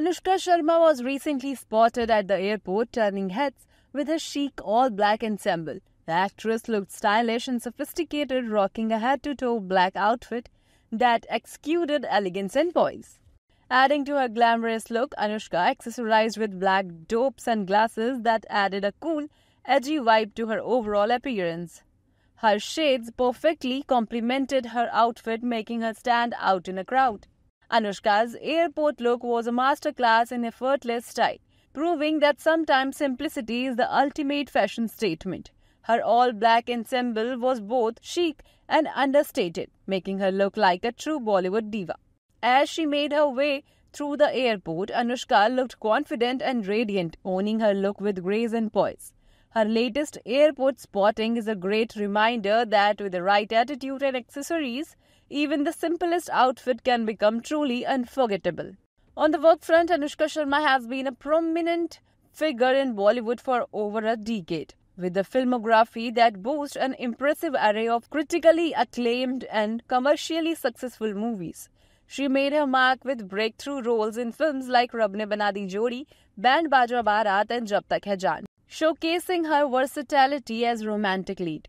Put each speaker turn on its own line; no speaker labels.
Anushka Sharma was recently spotted at the airport turning heads with her chic all black ensemble. The actress looked stylish and sophisticated, rocking a head to toe black outfit that exuded elegance and poise. Adding to her glamorous look, Anushka accessorized with black dope sunglasses that added a cool, edgy vibe to her overall appearance. Her shades perfectly complemented her outfit, making her stand out in a crowd. Anushka's airport look was a masterclass in effortless style, proving that sometimes simplicity is the ultimate fashion statement. Her all black ensemble was both chic and understated, making her look like a true Bollywood diva. As she made her way through the airport, Anushka looked confident and radiant, owning her look with grace and poise. Her latest airport spotting is a great reminder that with the right attitude and accessories, even the simplest outfit can become truly unforgettable. On the work front, Anushka Sharma has been a prominent figure in Bollywood for over a decade, with a filmography that boasts an impressive array of critically acclaimed and commercially successful movies. She made her mark with breakthrough roles in films like Rabne Banadi Jodi, Band Baja Bharat and Jab Tak Hai Jaan showcasing her versatility as romantic lead.